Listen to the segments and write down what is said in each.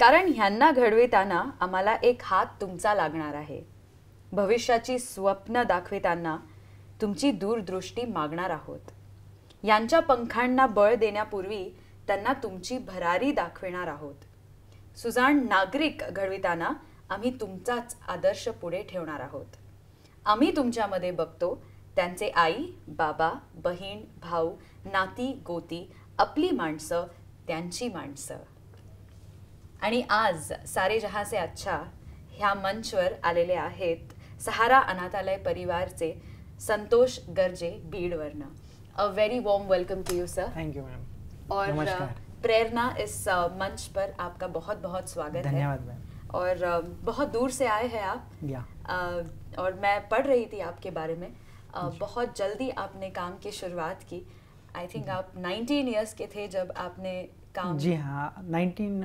कारण ह्यांना घडविताना आम्हाला एक हात तुमचा लागणार आहे भविष्याची स्वप्न दाखविताना तुमची दूरदृष्टी मागणार आहोत यांच्या पंखांना बळ देण्यापूर्वी त्यांना तुमची भरारी दाखविणार आहोत सुजाण नागरिक घडविताना आम्ही तुमचाच आदर्श पुढे ठेवणार आहोत आम्ही तुमच्यामध्ये बघतो त्यांचे आई बाबा बहीण भाऊ नाती गोती आपली माणसं त्यांची माणसं आणि आज सारे से अच्छा ह्या मंचवर आलेले आहेत सहारा अनाथालय परिवारचे संतोष गर्जे बीडवरनं a very warm welcome to you sir thank you ma'am और प्रेरणा इस मंच पर आपका बहुत बहुत स्वागत धन्यवाद है धन्यवाद और बहुत दूर से आए हैं आप yeah. और मैं पढ़ रही थी आपके बारे में बहुत जल्दी आपने काम की शुरुआत की आई थिंक आप 19 इयर्स के थे जब आपने काम जी हाँ नाइनटीन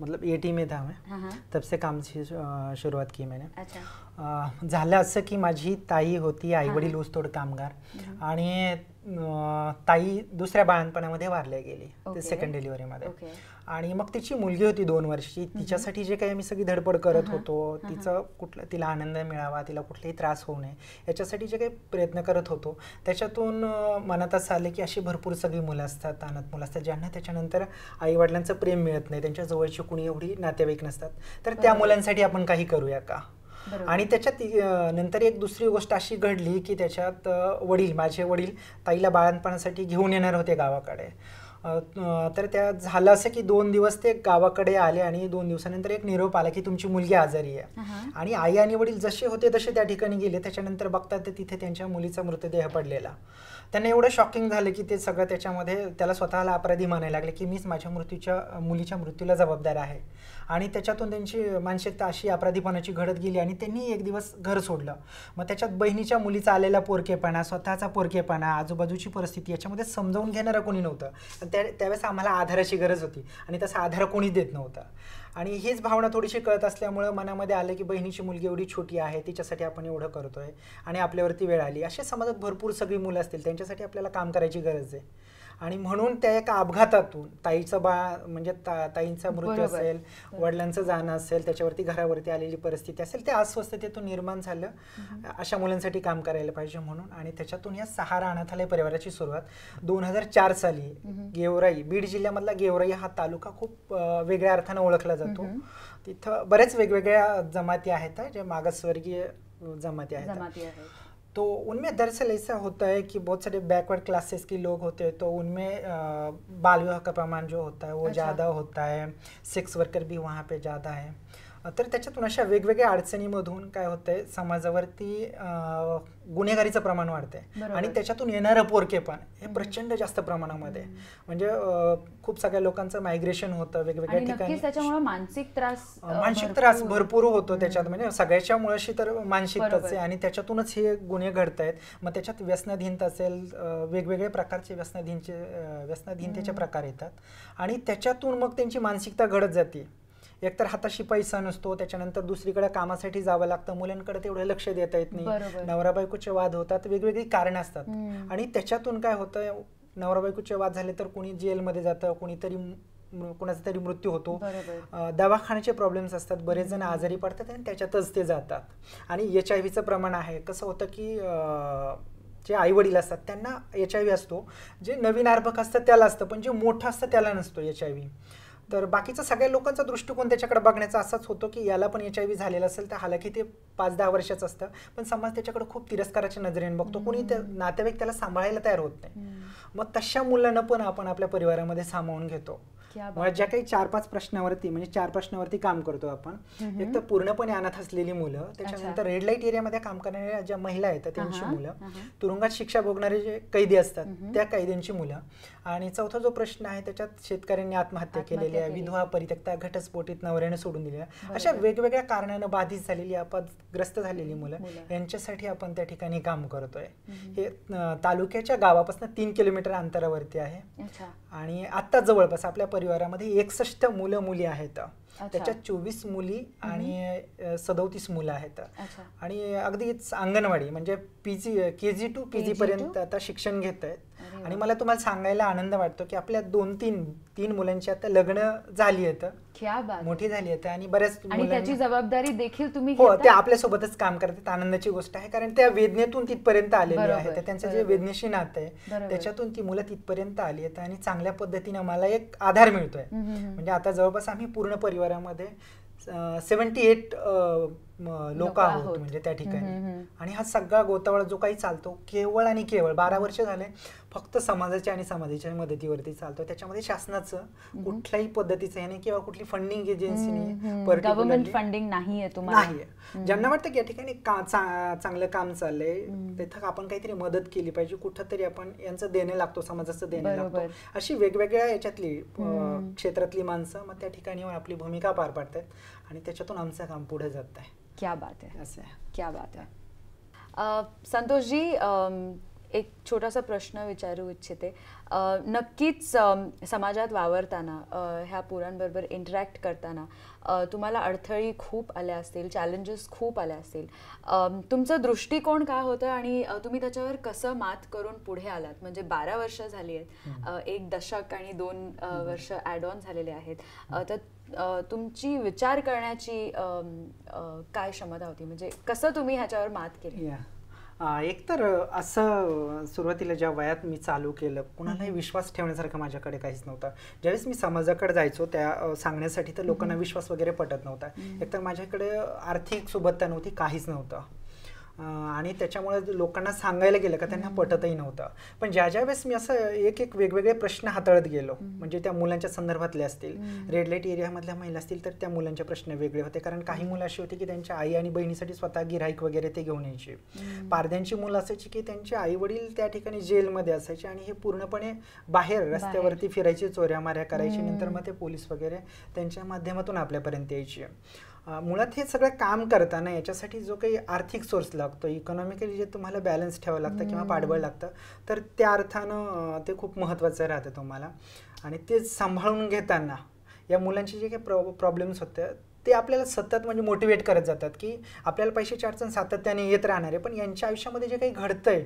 मतलब एटी में था मैं तब से काम सुरुवात की मैंने अच्छा झालं असं की माझी ताई होती आई वडील तोड कामगार आणि ताई दुसऱ्या बाळणपणामध्ये वारल्या गेली okay. Second डिलिव्हरीमध्ये okay. आणि मग तिची मुलगी होती दोन वर्षी तिच्यासाठी जे काही आम्ही सगळी धडपड करत होतो तिचं कुठलं तिला आनंद मिळावा तिला कुठलाही त्रास होऊ नये याच्यासाठी जे काही प्रयत्न करत होतो त्याच्यातून मनात असं आलं की अशी भरपूर सगळी मुलं असतात अनाथ मुलं असतात ज्यांना त्याच्यानंतर आईवडिलांचं प्रेम मिळत नाही त्यांच्या जवळची कुणी एवढी नातेवाईक नसतात तर त्या मुलांसाठी आपण काही करूया का आणि त्याच्यात नंतर एक दुसरी गोष्ट अशी घडली की त्याच्यात वडील माझे वडील ताईला बाळणपणासाठी घेऊन येणार होते गावाकडे तर त्या झालं असं की दोन दिवस ते गावाकडे आले आणि दोन दिवसानंतर एक निरोप आला की तुमची मुलगी आजारी आहे आणि आई आणि वडील जसे होते तसे त्या ठिकाणी गेले त्याच्यानंतर बघतात ते तिथे त्यांच्या मुलीचा मृतदेह पडलेला त्यांना एवढं शॉकिंग झालं की ते सगळं त्याच्यामध्ये त्याला स्वतःला अपराधी मानायला लागले की मीच माझ्या मृत्यूच्या मुलीच्या मृत्यूला जबाबदार आहे आणि त्याच्यातून त्यांची मानसिकता अशी अपराधीपणाची घडत गेली आणि त्यांनी एक दिवस घर सोडलं मग त्याच्यात बहिणीच्या मुलीचा आलेला पोरकेपणा स्वतःचा पोरकेपणा आजूबाजूची परिस्थिती याच्यामध्ये समजावून घेणारं कोणी नव्हतं त्यावेळेस आम्हाला आधाराची गरज होती आणि तसा आधार कोणी देत नव्हता आणि हीच भावना थोडीशी कळत असल्यामुळं मनामध्ये आलं की बहिणीची मुलगी एवढी छोटी आहे तिच्यासाठी आपण एवढं करतोय आणि आपल्यावरती वेळ आली असे समाजात भरपूर सगळी मुलं असतील त्यांच्यासाठी आपल्याला काम करायची गरज आहे आणि म्हणून त्या एका अपघातातून ताईचं बा म्हणजे ताईंचा मृत्यू असेल वडिलांचं जाणं असेल त्याच्यावरती घरावरती आलेली परिस्थिती असेल ते अस्वस्थतेतून निर्माण झालं अशा मुलांसाठी काम करायला पाहिजे म्हणून आणि त्याच्यातून या सहारा अनाथालय परिवाराची सुरुवात दोन हजार चार साली गेवराई बीड जिल्ह्यामधला गेवराई हा तालुका खूप वेगळ्या अर्थानं ओळखला जातो तिथं बरेच वेगवेगळ्या जमाती आहेत जे मागासवर्गीय जमाती आहेत तो उनमें दरअसल ऐसा होता है कि बहुत सारे बैकवर्ड क्लासेस के लोग होते हैं तो उनमें बाल विवाह का प्रमाण जो होता है वो अच्छा। ज़्यादा होता है सेक्स वर्कर भी वहाँ पे ज़्यादा है तर त्याच्यातून अशा वेगवेगळ्या अडचणीमधून काय होतंय समाजावरती गुन्हेगारीचं प्रमाण वाढतंय आणि त्याच्यातून येणारं पण हे प्रचंड जास्त प्रमाणामध्ये म्हणजे खूप सगळ्या लोकांचं मायग्रेशन होतं वेगवेगळ्या ठिकाणी मानसिक त्रास मानसिक त्रास भरपूर होतो त्याच्यात म्हणजे सगळ्याच्या मुळाशी तर मानसिकताचे आणि त्याच्यातूनच हे गुन्हे घडत आहेत मग त्याच्यात व्यसनाधीनता असेल वेगवेगळ्या प्रकारचे व्यसनाधीनचे व्यसनाधीनतेचे प्रकार येतात आणि त्याच्यातून मग त्यांची मानसिकता घडत जाते एकतर हाताशी पैसा नसतो त्याच्यानंतर दुसरीकडे कामासाठी जावं लागतं मुलांकडे तेवढं लक्ष देता येत नाही नवरा बायकोचे वाद होतात वेगवेगळी कारण असतात आणि त्याच्यातून काय होतं नवरा बायकोचे वाद झाले तर कोणी जेलमध्ये जातं कोणीतरी कोणाचा तरी मृत्यू होतो दवाखान्याचे प्रॉब्लेम्स असतात बरेच जण आजारी पडतात आणि त्याच्यातच ते जातात आणि एच आय व्हीचं प्रमाण आहे कसं होतं की जे आई वडील असतात त्यांना एच आय व्ही असतो जे नवीन अर्भक असतात त्याला असतं पण जे मोठं असतं त्याला नसतो एच आय व्ही तर बाकीचा सगळ्या लोकांचा दृष्टिकोन त्याच्याकडे बघण्याचा असाच होतो की याला पण एच आय व्ही झालेला असेल तर हालाकी ते पाच दहा वर्षाच असतं पण समाज त्याच्याकडे खूप तिरस्काराच्या नजरेने बघतो कोणी त्या नातेवाईक त्याला सांभाळायला तयार होत नाही मग तशा मुलांना पण आपण आपल्या परिवारामध्ये सामावून घेतो म्हणजे ज्या काही चार पाच प्रश्नावरती म्हणजे चार प्रश्नावरती काम करतो आपण एक तर पूर्णपणे अनाथ असलेली मुलं त्याच्यानंतर रेड लाईट एरियामध्ये काम करणाऱ्या ज्या महिला आहेत त्यांची मुलं तुरुंगात शिक्षा भोगणारे जे कैदी असतात त्या कैद्यांची मुलं आणि चौथा जो प्रश्न आहे त्याच्यात शेतकऱ्यांनी आत्महत्या केलेली आहे विधवा परित्यक्ता घटस्फोटीत नवऱ्याने सोडून दिलेल्या अशा वेगवेगळ्या कारणानं बाधित झालेली आपदग्रस्त झालेली मुलं यांच्यासाठी आपण त्या ठिकाणी काम करतोय हे तालुक्याच्या गावापासून तीन किलोमीटर किलोमीटर अंतरावरती आहे आणि आता जवळपास आपल्या परिवारामध्ये एकसष्ट मुलं मुली आहेत त्याच्यात चोवीस मुली आणि सदोतीस मुलं आहेत आणि अगदीच अंगणवाडी म्हणजे PG K G to PG पर्यंत आता शिक्षण घेत आहेत आणि मला तुम्हाला सांगायला आनंद वाटतो की आपल्या दोन तीन तीन मुलांची आता लग्न झाली आहेत मोठी झाली आहेत आणि बऱ्याच त्याची जबाबदारी देखील तुम्ही हो ते आपल्यासोबतच काम करतात आनंदाची गोष्ट आहे कारण त्या वेदनेतून तिथपर्यंत आलेली आहे त्यांचं जे वेदनेशी नातं आहे त्याच्यातून ती मुलं तिथपर्यंत आली आहेत आणि चांगल्या पद्धतीने आम्हाला एक आधार मिळतोय म्हणजे आता जवळपास आम्ही पूर्ण परिवारामध्ये सेवन्टी एट लोक आहोत म्हणजे त्या ठिकाणी आणि हा सगळा गोतावळा जो काही चालतो केवळ आणि केवळ बारा वर्ष झाले फक्त समाजाच्या आणि समाजाच्या मदतीवरती चालतो त्याच्यामध्ये शासनाचं कुठल्याही पद्धतीचं याने किंवा कुठली फंडिंग एजन्सीने गव्हर्नमेंट फंडिंग नाहीये नाहीये ज्यांना वाटतं की या ठिकाणी चांगलं काम चाललंय तिथं आपण काहीतरी मदत केली पाहिजे कुठंतरी आपण यांचं देणे लागतो समाजाचं देणे लागतो अशी वेगवेगळ्या याच्यातली क्षेत्रातली माणसं मग त्या ठिकाणी आपली भूमिका पार पाडतात आणि त्याच्यातून आमचं काम पुढे जात आहे क्या बात आहे असं आहे क्या बात आहे संतोषजी एक छोटासा प्रश्न विचारू इच्छिते नक्कीच समाजात वावरताना ह्या पुरांबरोबर इंटरॅक्ट करताना तुम्हाला अडथळी खूप आल्या असतील चॅलेंजेस खूप आल्या असतील तुमचं दृष्टिकोन काय होतं आणि तुम्ही त्याच्यावर कसं मात करून पुढे आलात म्हणजे बारा वर्ष झाली आहेत एक दशक आणि दोन वर्ष ॲड ऑन झालेले आहेत तर तुमची विचार करण्याची काय क्षमता होती म्हणजे कसं तुम्ही ह्याच्यावर मात केली एकतर असं सुरुवातीला ज्या वयात मी चालू केलं कुणालाही विश्वास ठेवण्यासारखं माझ्याकडे काहीच नव्हतं ज्यावेळेस मी समाजाकडे जायचो त्या सांगण्यासाठी तर लोकांना विश्वास वगैरे पटत नव्हता एकतर माझ्याकडे आर्थिक सुबत्ता नव्हती काहीच नव्हतं आणि त्याच्यामुळे लोकांना सांगायला गेलं का त्यांना पटतही नव्हतं पण ज्या ज्या वेळेस मी असं एक एक वेगवेगळे प्रश्न हाताळत गेलो म्हणजे त्या मुलांच्या संदर्भातले असतील रेड लाईट एरियामधल्या महिला असतील तर त्या मुलांचे प्रश्न वेगळे होते कारण काही मुलं अशी होती की त्यांच्या आई आणि बहिणीसाठी स्वतः गिराईक वगैरे ते घेऊन यायचे पारध्यांची मुलं असायची की त्यांचे आई वडील त्या ठिकाणी जेलमध्ये असायचे आणि हे पूर्णपणे बाहेर रस्त्यावरती फिरायचे चोऱ्या माऱ्या करायचे नंतर मग ते पोलीस वगैरे त्यांच्या माध्यमातून आपल्यापर्यंत यायचे मुळात हे सगळं काम करताना याच्यासाठी जो काही आर्थिक सोर्स लागतो इकॉनॉमिकली जे तुम्हाला बॅलन्स ठेवावं लागतं किंवा पाठबळ लागतं तर त्या अर्थानं ते खूप महत्त्वाचं राहतं तुम्हाला आणि ते सांभाळून घेताना या मुलांचे जे काही प्रॉब्लेम्स होते ते आपल्याला सतत म्हणजे मोटिवेट करत जातात की आपल्याला पैशाची अडचण सातत्याने येत राहणार आहे पण यांच्या आयुष्यामध्ये जे काही घडतंय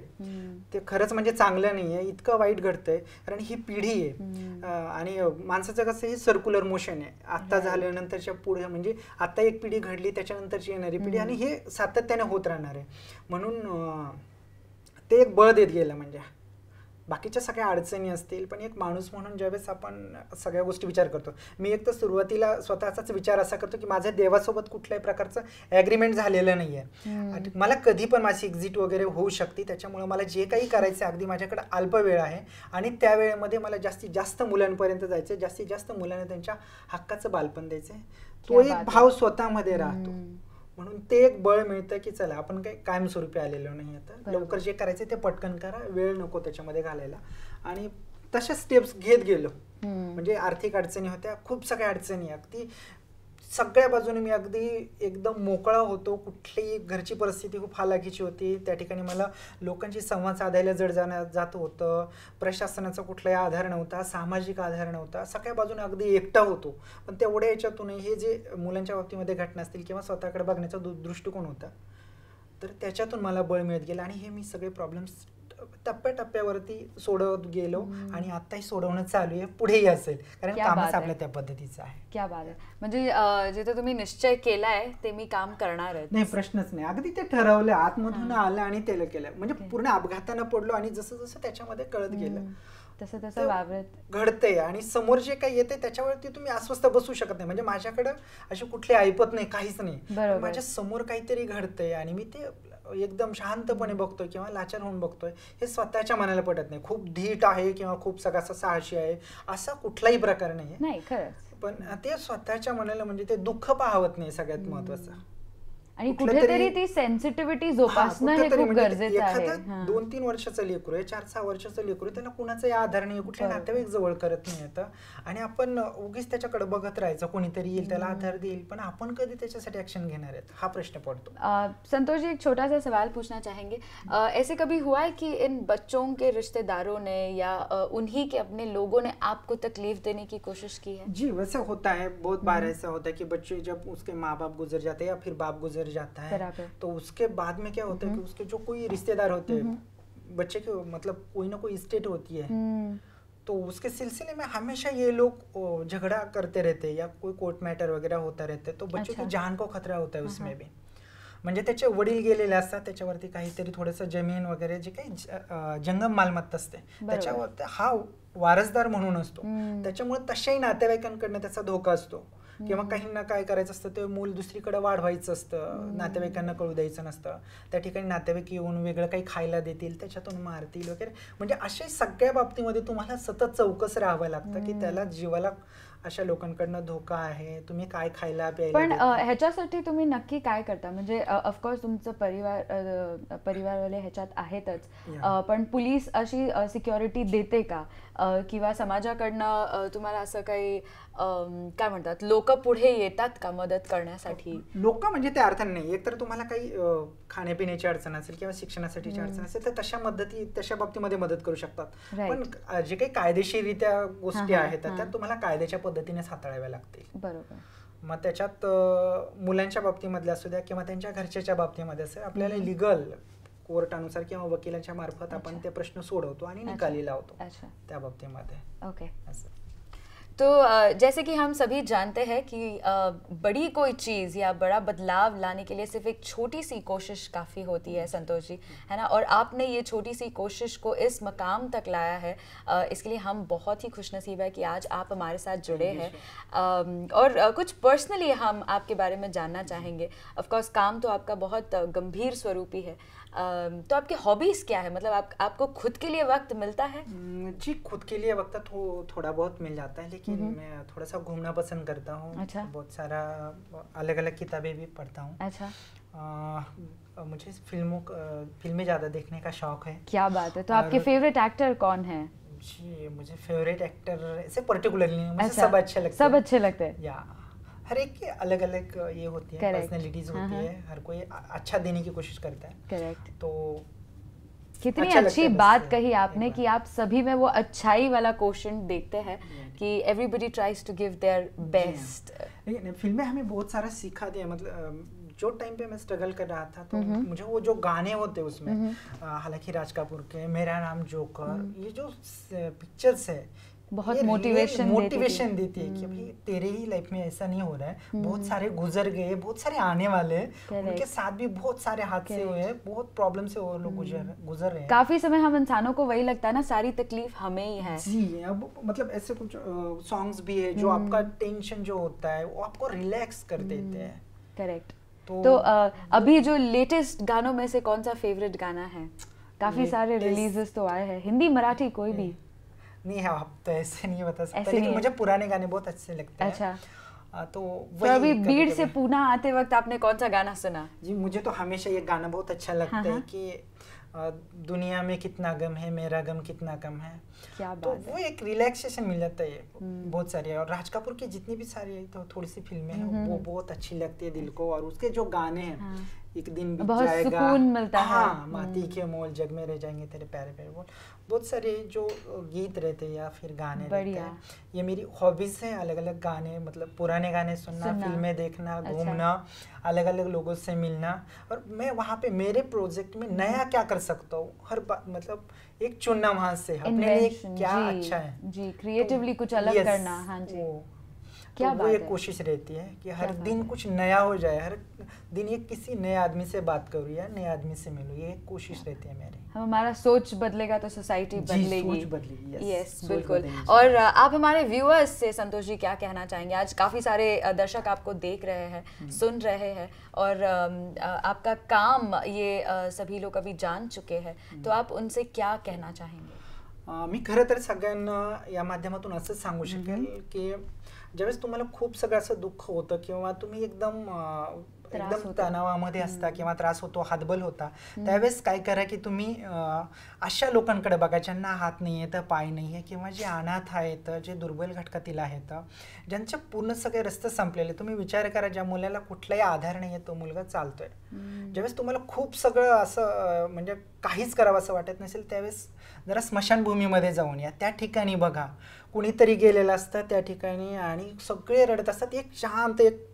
ते खरंच म्हणजे चांगलं नाही आहे इतकं वाईट घडतंय कारण ही पिढी आहे आणि माणसाचं कसं हे सर्क्युलर मोशन आहे आत्ता झाल्यानंतरच्या पुढे म्हणजे आत्ता एक पिढी घडली त्याच्यानंतरची येणारी पिढी आणि हे सातत्याने होत राहणार आहे म्हणून ते एक बळ देत गेलं म्हणजे बाकीच्या सगळ्या अडचणी असतील पण एक माणूस म्हणून ज्यावेळेस आपण सगळ्या गोष्टी विचार करतो मी एक तर सुरुवातीला स्वतःचाच विचार असा करतो की माझ्या देवासोबत कुठल्याही प्रकारचं ॲग्रीमेंट झालेलं नाही आहे मला कधी पण माझी एक्झिट वगैरे होऊ शकते त्याच्यामुळे मला जे काही करायचं अगदी माझ्याकडे अल्प वेळ आहे आणि त्या वेळेमध्ये मला जास्तीत जास्त मुलांपर्यंत जायचं जास्तीत जास्त मुलांना त्यांच्या हक्काचं बालपण द्यायचं तो एक भाव स्वतःमध्ये राहतो म्हणून ते एक बळ मिळतं की चला आपण काही कायमस्वरूपी आलेलो नाही आता लवकर जे करायचं ते पटकन करा वेळ नको त्याच्यामध्ये घालायला आणि तशा स्टेप्स घेत गेलो म्हणजे आर्थिक अडचणी होत्या खूप सगळ्या अडचणी अगदी सगळ्या बाजूने मी अगदी एकदम मोकळा होतो कुठलीही घरची परिस्थिती खूप हालाकीची होती त्या ठिकाणी मला लोकांशी संवाद साधायला जड जाण्या जात होतं प्रशासनाचा कुठलाही आधार नव्हता सामाजिक आधार नव्हता सगळ्या बाजूने अगदी एकटा होतो पण तेवढ्या याच्यातूनही हे जे मुलांच्या बाबतीमध्ये घटना असतील किंवा स्वतःकडे बघण्याचा दृष्टिकोन होता तर त्याच्यातून मला बळ मिळत गेलं आणि हे मी सगळे प्रॉब्लेम्स टप्प्याटप्प्यावरती सोडवत गेलो आणि आताही सोडवणं चालू आहे पुढेही असेल कारण कामच आपल्या त्या पद्धतीचं आहे क्या बात आहे म्हणजे जिथे तुम्ही निश्चय केलाय ते मी काम करणार नाही प्रश्नच नाही अगदी ते ठरवलं आतमधून आलं आणि त्याला केलं म्हणजे पूर्ण अपघातानं पडलो आणि जसं जसं त्याच्यामध्ये कळत गेलं तसं तसं वावरत घडते आणि समोर जे काही येते त्याच्यावरती तुम्ही अस्वस्थ बसू शकत नाही म्हणजे माझ्याकडं अशी कुठली ऐपत नाही काहीच नाही माझ्या समोर काहीतरी घडतंय आणि मी ते एकदम शांतपणे बघतोय किंवा लाचार होऊन बघतोय हे स्वतःच्या मनाला पटत नाही खूप धीट आहे किंवा खूप सगळं साहशी आहे असा कुठलाही प्रकार नाही पण ते स्वतःच्या मनाला म्हणजे ते दुःख पाहवत नाही सगळ्यात महत्वाचं आणि कुठेतरी ती सेन्सिटिव्हिटी जोपासणं हे खूप म्हणजे गरजेचं आहे दोन तीन वर्षाचं लेकरू आहे चार सहा वर्षाचं लेकरू आहे त्याला या आधार नाही कुठल्या नातेवाईक जवळ करत नाही आता आणि आपण उगीच त्याच्याकडे बघत राहायचं कोणीतरी येईल त्याला आधार देईल पण आपण कधी त्याच्यासाठी ऍक्शन घेणार आहेत हा प्रश्न पडतो संतोष जी एक छोटासा सवाल पूछना चाहेंगे ऐसे कभी हुआ है कि इन बच्चों के रिश्तेदारों ने या उन्हीं के अपने लोगों ने आपको तकलीफ देने की कोशिश की है जी वैसे होता है बहुत बार ऐसा होता है कि बच्चे जब उसके माँ बाप गुजर जाते हैं या फिर बाप गुजर जाता है तो उसके बाद में क्या होता है कि उसके जो कोई रिश्तेदार होते हैं बच्चे के मतलब कोई ना कोई स्टेट होती है तो उसके सिलसिले में हमेशा ये लोग झगड़ा करते रहते हैं या कोई कोर्ट मैटर वगैरह होता रहते तो बच्चों की जान को खतरा होता है उसमें भी म्हणजे त्याचे वडील गेलेले असतात त्याच्यावरती काहीतरी थोडस जमीन वगैरे जे काही जंगम मालमत्ता असते त्याच्यावर हा वारसदार म्हणून असतो त्याच्यामुळे तशाही नातेवाईकांकडनं त्याचा धोका असतो किंवा काहींना काय करायचं असतं ते मूल दुसरीकडे वाढवायचं असतं नातेवाईकांना कळू द्यायचं नसतं त्या ठिकाणी नातेवाईक येऊन वेगळं काही खायला देतील त्याच्यातून मारतील वगैरे म्हणजे अशा सगळ्या बाबतीमध्ये तुम्हाला सतत चौकस राहावं लागतं की त्याला जीवाला अशा लोकांकडनं धोका आहे तुम्ही काय खायला प्यायला पण ह्याच्यासाठी तुम्ही नक्की काय करता म्हणजे ऑफकोर्स तुमचं परिवार परिवारवाले ह्याच्यात आहेतच पण पोलीस अशी सिक्युरिटी देते का किंवा समाजाकडनं तुम्हाला असं काही काय म्हणतात लोक पुढे येतात का मदत करण्यासाठी लोक म्हणजे त्या अर्थाने नाही एकतर तुम्हाला काही खाण्यापिण्याची अडचण असेल किंवा शिक्षणासाठीची अडचण असेल तर तशा मदती तशा बाबतीमध्ये मदत करू शकतात पण जे काही कायदेशीरित्या गोष्टी आहेत त्या तुम्हाला कायद्याच्या पद्धतीने हाताळाव्या लागतील बरोबर मग त्याच्यात मुलांच्या बाबतीमधल्या असू द्या किंवा त्यांच्या घरच्याच्या बाबतीमध्ये असेल आपल्याला लिगल कोर्टानुसार किंवा वकिलांच्या मार्फत आपण ते प्रश्न सोडवतो आणि निकाली लावतो त्या बाबतीमध्ये ओके तो जैसे कि हम सभी जानते हैं कि बड़ी कोई चीज़ या बड़ा बदलाव लाने के लिए सिर्फ एक छोटी सी कोशिश काफ़ी होती है संतोष जी है ना और आपने ये छोटी सी कोशिश को इस मकाम तक लाया है इसके लिए हम बहुत ही खुशनसीब है कि आज आप हमारे साथ जुड़े हैं और कुछ पर्सनली हम आपके बारे में जानना चाहेंगे ऑफकोर्स काम तो आपका बहुत गंभीर स्वरूप ही है तो आपकी हॉबीज़ क्या है मतलब आप आपको खुद के लिए वक्त मिलता है जी खुद के लिए वक्त तो थोड़ा बहुत मिल जाता है लेकिन हम्म। मैं थोड़ा सा घूमना पसंद करता हूँ अच्छा बहुत सारा अलग अलग किताबें भी पढ़ता हूँ अच्छा मुझे फिल्मों फिल्में ज़्यादा देखने का शौक है क्या बात है तो आपके फेवरेट एक्टर कौन है जी मुझे फेवरेट एक्टर ऐसे पर्टिकुलरली मुझे अच्छा, सब अच्छे लगते सब अच्छे लगते हैं या हर एक के अलग अलग ये होती है पर्सनैलिटीज होती हाँ, हाँ। है हर कोई अच्छा देने की कोशिश करता है करेक्ट तो कितनी अच्छा अच्छी बात कही आपने कि आप सभी में वो अच्छाई वाला क्वेश्चन देखते हैं कि everybody tries to give their best फिल्में हमें बहुत सारा सीखा दिया मतलब जो टाइम पे मैं स्ट्रगल कर रहा था तो हम्म हम्म। मुझे वो जो गाने होते उसमें हम्म हालांकि राज कपूर के मेरा नाम जोकर ये जो पिक्चर्स है बहुत मोटिवेशन मोटिवेशन देती है कि हम्म। भाई तेरे ही लाइफ में ऐसा नहीं हो रहा है हम्म। बहुत सारे गुजर गए बहुत सारे आने वाले हैं उनके साथ भी बहुत सारे हादसे हुए हैं बहुत प्रॉब्लम से वो लोग गुजर हम्म। गुजर रहे हैं काफी समय हम इंसानों को वही लगता है ना सारी तकलीफ हमें ही है जी अब मतलब ऐसे कुछ सॉन्ग्स भी है जो आपका टेंशन जो होता है वो आपको रिलैक्स कर देते हैं करेक्ट तो, तो मतलब अभी जो लेटेस्ट गानों में से कौन सा फेवरेट गाना है काफी सारे रिलीजेस तो आए हैं हिंदी मराठी कोई भी नहीं है आप तो ऐसे नहीं बता सकते लेकिन मुझे पुराने गाने बहुत अच्छे लगते हैं अच्छा आ, तो, तो अभी भीड़ से पूना आते वक्त आपने कौन सा गाना सुना जी मुझे तो हमेशा ये गाना बहुत अच्छा हाँ, लगता हाँ, है कि दुनिया में कितना गम है मेरा गम कितना कम है क्या तो बात तो है? वो एक रिलैक्सेशन मिल जाता है हम्म। बहुत सारी और राज कपूर की जितनी भी सारी तो थोड़ी सी फिल्में हैं हम्म, वो हम्म। बहुत अच्छी लगती है दिल को और उसके जो गाने हैं हाँ। एक दिन बीत बहुत जाएगा सुकून मिलता हाँ, है हम्म। माती के मोल जग में रह जाएंगे तेरे प्यारे प्यारे बोल बहुत सारे जो गीत रहते हैं या फिर गाने रहते हैं ये मेरी हॉबीज हैं अलग अलग गाने मतलब पुराने गाने सुनना, सुनना। फिल्में देखना अच्छा। घूमना अच्छा। अलग अलग लोगों से मिलना और मैं वहाँ पे मेरे प्रोजेक्ट में नया क्या कर सकता हूँ हर बात मतलब एक चुनना वहाँ से अपने लिए क्या अच्छा है जी क्रिएटिवली तो कुछ अलग करना हाँ जी तो क्या तो वो एक कोशिश रहती है कि हर दिन कुछ नया हो जाए हर दिन ये किसी नए आदमी से बात करूँ या नए आदमी से मिलू ये एक कोशिश रहती है मेरी हम हमारा सोच बदलेगा तो सोसाइटी बदलेगी बदलेगी यस बिल्कुल और आप हमारे व्यूअर्स से संतोष जी क्या कहना चाहेंगे आज काफ़ी सारे दर्शक आपको देख रहे हैं हम्म। सुन रहे हैं और आपका काम ये सभी लोग अभी जान चुके हैं हम्म। तो आप उनसे क्या कहना चाहेंगे मी खरं तर सगळ्यांना या माध्यमातून असंच सांगू शकेल की ज्यावेळेस तुम्हाला खूप सगळं असं दुःख होतं किंवा तुम्ही एकदम एकदम तणावामध्ये असता किंवा त्रास होतो हातबल होता त्यावेळेस काय करा की तुम्ही अशा लोकांकडे बघा ज्यांना हात नाही आहे तर पाय नाही आहे किंवा जे अनाथ आहेत जे दुर्बल घटकातील आहेत ज्यांचे पूर्ण सगळे रस्ते संपलेले तुम्ही विचार करा ज्या मुलाला कुठलाही आधार नाही आहे तो मुलगा चालतोय ज्यावेळेस तुम्हाला खूप सगळं असं म्हणजे काहीच करावं असं वाटत नसेल त्यावेळेस जरा स्मशानभूमीमध्ये जाऊन या त्या ठिकाणी बघा कुणीतरी गेलेलं असतं त्या ठिकाणी आणि सगळे रडत असतात एक शांत एक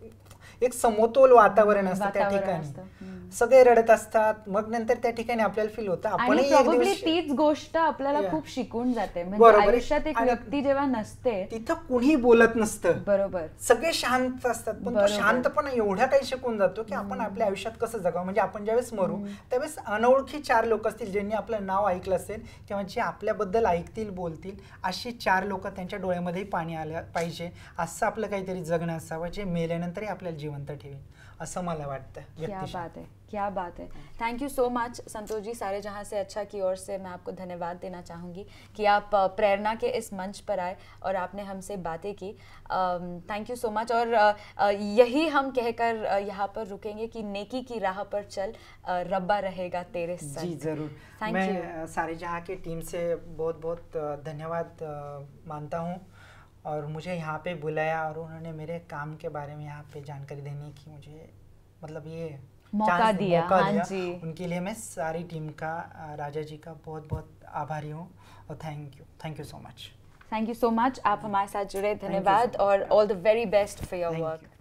एक समतोल वातावरण असतं त्या ठिकाणी सगळे रडत असतात मग नंतर त्या ठिकाणी आपल्याला फील होतं आपण तीच गोष्ट आपल्याला खूप शिकून जाते म्हणजे आयुष्यात एक व्यक्ती जेव्हा नसते तिथं कुणी बोलत नसतं बरोबर सगळे शांत असतात पण शांत पण एवढ्या काही शिकून जातो की आपण आपल्या आयुष्यात कसं जगावं म्हणजे आपण ज्यावेळेस मरू त्यावेळेस अनोळखी चार लोक असतील ज्यांनी आपलं नाव ऐकलं असेल किंवा जे आपल्याबद्दल ऐकतील बोलतील अशी चार लोक त्यांच्या डोळ्यामध्ये पाणी आलं पाहिजे असं आपलं काहीतरी जगणं असावं जे मेल्यानंतरही आपल्याला जिवंत ठेवेल असं मला वाटतं क्या बात है thank you so much Santosh ji सारे जहाँ से अच्छा की ओर से मैं आपको धन्यवाद देना चाहूँगी कि आप प्रेरणा के इस मंच पर आए और आपने हमसे बातें की थैंक यू सो मच और यही हम कहकर यहाँ पर रुकेंगे कि नेकी की राह पर चल रब्बा रहेगा तेरे साथ जी ज़रूर थैंक यू सारे जहाँ की टीम से बहुत बहुत धन्यवाद मानता हूँ और मुझे यहाँ पे बुलाया और उन्होंने मेरे काम के बारे में यहाँ पे जानकारी देने की मुझे मतलब ये मौका दिया मौका हाँ दिया जी उनके लिए मैं सारी टीम का राजा जी का बहुत बहुत आभारी हूँ और thank you thank you so much thank you so much आप हमारे साथ जुड़े धन्यवाद और all the very best for your work